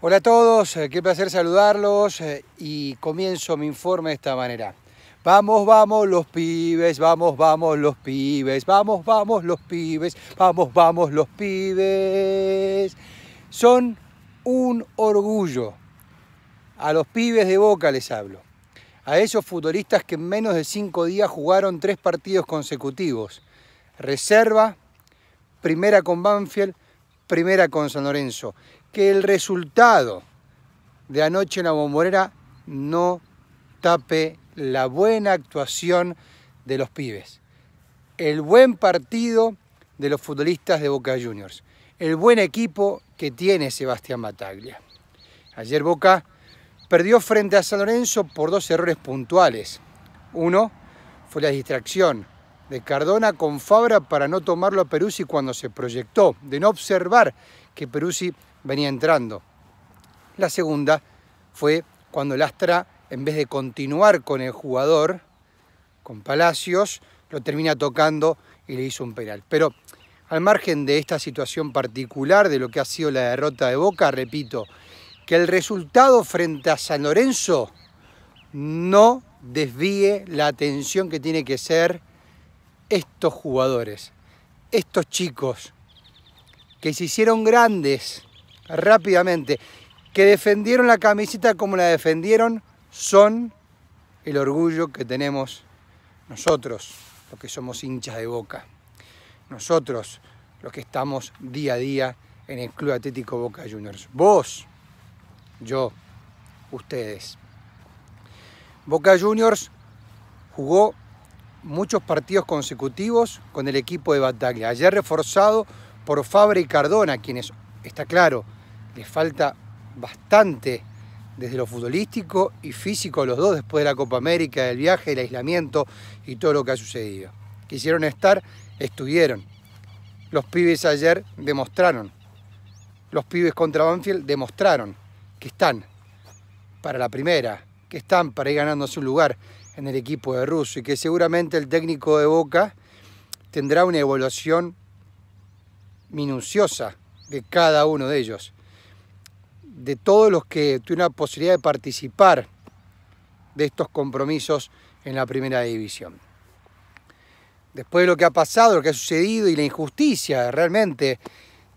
Hola a todos, eh, qué placer saludarlos eh, y comienzo mi informe de esta manera. Vamos, vamos los pibes, vamos, vamos los pibes, vamos, vamos los pibes, vamos, vamos los pibes. Son un orgullo. A los pibes de Boca les hablo. A esos futbolistas que en menos de cinco días jugaron tres partidos consecutivos. Reserva, primera con Banfield, primera con San Lorenzo que el resultado de anoche en la bombonera no tape la buena actuación de los pibes, el buen partido de los futbolistas de Boca Juniors, el buen equipo que tiene Sebastián Mataglia. Ayer Boca perdió frente a San Lorenzo por dos errores puntuales. Uno fue la distracción de Cardona con Fabra para no tomarlo a Peruzzi cuando se proyectó, de no observar que Peruzzi venía entrando. La segunda fue cuando Lastra, en vez de continuar con el jugador, con Palacios, lo termina tocando y le hizo un penal. Pero al margen de esta situación particular, de lo que ha sido la derrota de Boca, repito, que el resultado frente a San Lorenzo no desvíe la atención que tiene que ser estos jugadores, estos chicos que se hicieron grandes rápidamente, que defendieron la camiseta como la defendieron, son el orgullo que tenemos nosotros, los que somos hinchas de boca. Nosotros, los que estamos día a día en el Club Atlético Boca Juniors. Vos, yo, ustedes. Boca Juniors jugó muchos partidos consecutivos con el equipo de batalla. Ayer reforzado por Fabre y Cardona, quienes, está claro, les falta bastante desde lo futbolístico y físico los dos después de la Copa América, del viaje, el aislamiento y todo lo que ha sucedido. Quisieron estar, estuvieron. Los pibes ayer demostraron. Los pibes contra Banfield demostraron que están para la primera, que están para ir ganándose un lugar en el equipo de Russo y que seguramente el técnico de Boca tendrá una evaluación minuciosa de cada uno de ellos. De todos los que tuvieron la posibilidad de participar de estos compromisos en la primera división. Después de lo que ha pasado, lo que ha sucedido y la injusticia realmente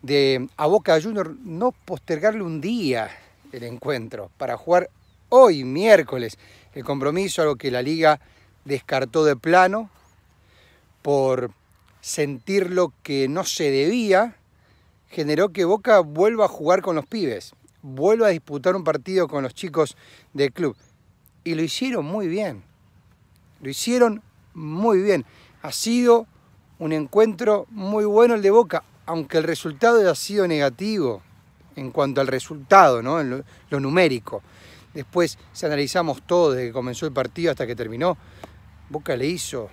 de a Boca Junior no postergarle un día el encuentro para jugar hoy miércoles el compromiso, algo que la liga descartó de plano por sentir lo que no se debía, generó que Boca vuelva a jugar con los pibes, vuelva a disputar un partido con los chicos del club. Y lo hicieron muy bien, lo hicieron muy bien. Ha sido un encuentro muy bueno el de Boca, aunque el resultado haya sido negativo en cuanto al resultado, ¿no? en lo, numérico. Después, se analizamos todo desde que comenzó el partido hasta que terminó, Boca le hizo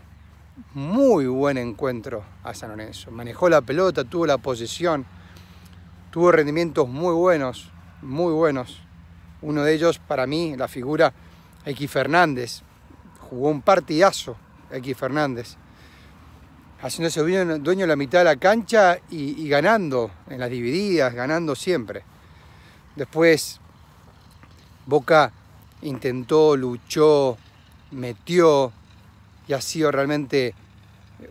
muy buen encuentro a San Lorenzo. Manejó la pelota, tuvo la posición. tuvo rendimientos muy buenos, muy buenos. Uno de ellos, para mí, la figura X Fernández. Jugó un partidazo X Fernández. Haciéndose dueño, dueño de la mitad de la cancha y, y ganando en las divididas, ganando siempre. Después, Boca intentó, luchó, metió, y ha sido realmente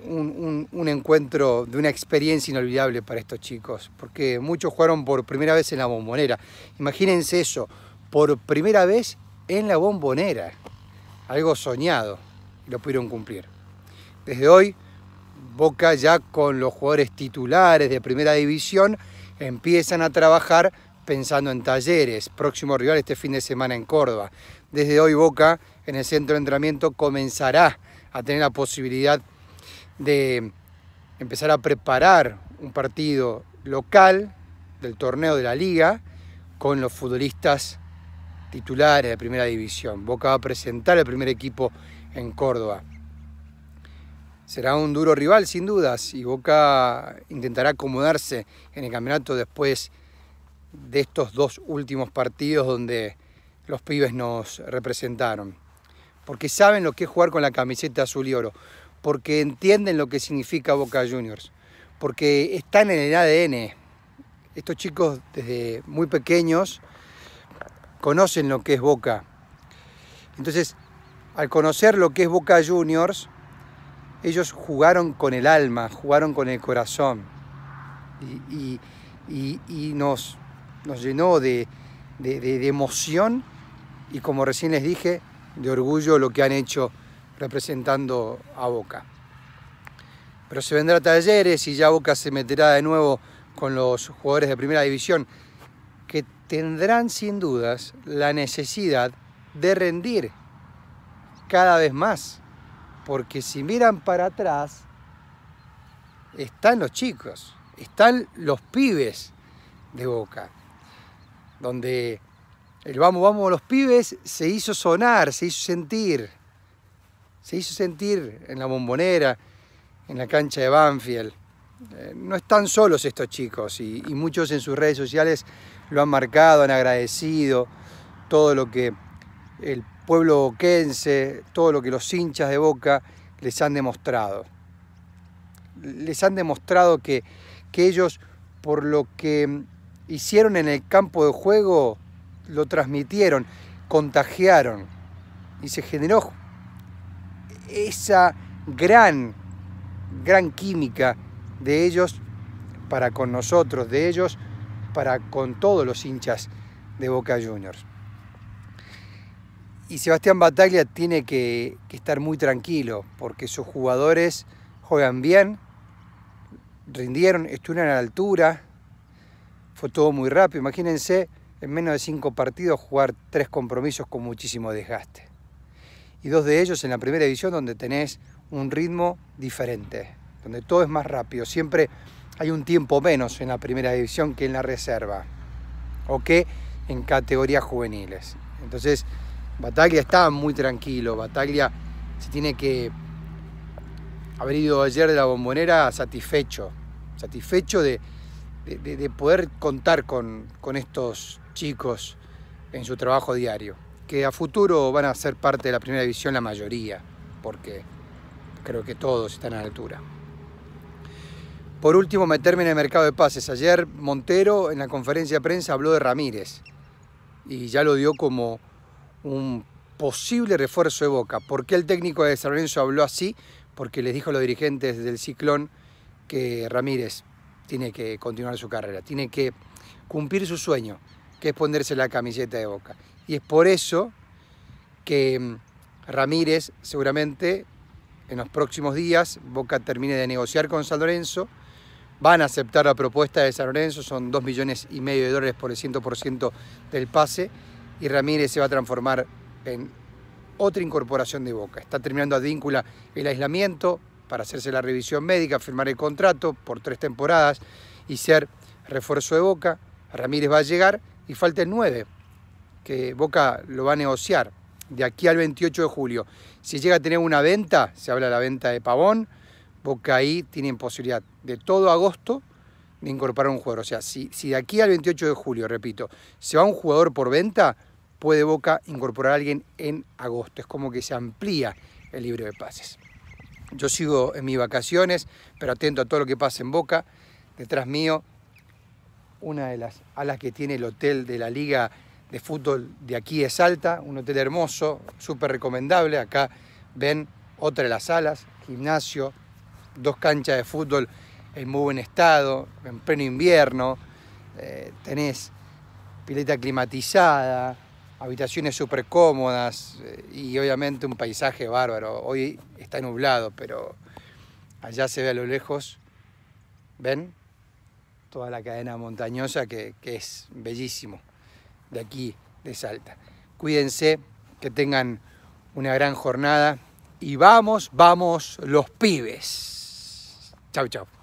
un, encuentro de una experiencia inolvidable para estos chicos, porque muchos jugaron por primera vez en la bombonera. Imagínense eso, por primera vez en la bombonera, algo soñado, y lo pudieron cumplir. Desde hoy, Boca ya con los jugadores titulares de primera división empiezan a trabajar pensando en talleres, próximo rival este fin de semana en Córdoba. Desde hoy Boca en el centro de entrenamiento comenzará a tener la posibilidad de empezar a preparar un partido local del torneo de la liga con los futbolistas titulares de primera división. Boca va a presentar el primer equipo en Córdoba. Será un duro rival sin dudas y Boca intentará acomodarse en el campeonato después de estos dos últimos partidos donde los pibes nos representaron porque saben lo que es jugar con la camiseta azul y oro, porque entienden lo que significa Boca Juniors, porque están en el ADN. Estos chicos desde muy pequeños conocen lo que es Boca. Entonces, al conocer lo que es Boca Juniors, ellos jugaron con el alma, jugaron con el corazón y, nos, llenó de emoción y como recién les dije, de orgullo lo que han hecho representando a Boca. Pero se vendrá talleres y ya Boca se meterá de nuevo con los jugadores de primera división que tendrán sin dudas la necesidad de rendir cada vez más. Porque si miran para atrás, están los chicos, están los pibes de Boca, donde el vamos, vamos los pibes se hizo sonar, se hizo sentir. Se hizo sentir en la bombonera, en la cancha de Banfield. Eh, no están solos estos chicos y, muchos en sus redes sociales lo han marcado, han agradecido todo lo que el pueblo boquense, todo lo que los hinchas de Boca les han demostrado. Les han demostrado que ellos, por lo que hicieron en el campo de juego, lo transmitieron, contagiaron y se generó esa gran, gran química de ellos para con nosotros, de ellos para con todos los hinchas de Boca Juniors. Y Sebastián Bataglia tiene que, que estar muy tranquilo porque sus jugadores juegan bien, rindieron, estuvieron a la altura, fue todo muy rápido. Imagínense en menos de cinco partidos jugar tres compromisos con muchísimo desgaste. Y dos de ellos en la primera división donde tenés un ritmo diferente, donde todo es más rápido. Siempre hay un tiempo menos en la primera división que en la reserva o que en categorías juveniles. Entonces, Bataglia está muy tranquilo. Bataglia se tiene que haber ido ayer de la bombonera satisfecho, satisfecho de, poder contar con, con estos chicos en su trabajo diario, que a futuro van a ser parte de la primera división la mayoría, porque creo que todos están a la altura. Por último, meterme en el mercado de pases. Ayer Montero en la conferencia de prensa habló de Ramírez y ya lo dio como un posible refuerzo de Boca. ¿Por qué el técnico de San habló así? Porque les dijo a los dirigentes del Ciclón que Ramírez tiene que continuar su carrera, tiene que cumplir su sueño que es ponerse la camiseta de Boca. Y es por eso que mm, Ramírez seguramente en los próximos días Boca termine de negociar con San Lorenzo, van a aceptar la propuesta de San Lorenzo, son 2 millones y medio de dólares por el 100% del pase y Ramírez se va a transformar en otra incorporación de Boca. Está terminando víncula el aislamiento para hacerse la revisión médica, firmar el contrato por tres temporadas y ser refuerzo de Boca. Ramírez va a llegar y falta el 9, que Boca lo va a negociar de aquí al 28 de julio. Si llega a tener una venta, se habla de la venta de Pavón, Boca ahí tiene posibilidad de todo agosto de incorporar un jugador. O sea, si, si de aquí al 28 de julio, repito, se va un jugador por venta, puede Boca incorporar a alguien en agosto. Es como que se amplía el libro de pases. Yo sigo en mis vacaciones, pero atento a todo lo que pasa en Boca. Detrás mío una de las alas que tiene el hotel de la Liga de Fútbol de aquí es alta, un hotel hermoso, súper recomendable. Acá ven otra de las alas, gimnasio, dos canchas de fútbol en muy buen estado, en pleno invierno, eh, tenés pileta climatizada, habitaciones súper cómodas eh, y obviamente un paisaje bárbaro. Hoy está nublado, pero allá se ve a lo lejos, ¿ven? toda la cadena montañosa que, que es bellísimo de aquí, de Salta. Cuídense, que tengan una gran jornada y vamos, vamos los pibes. Chau, chau.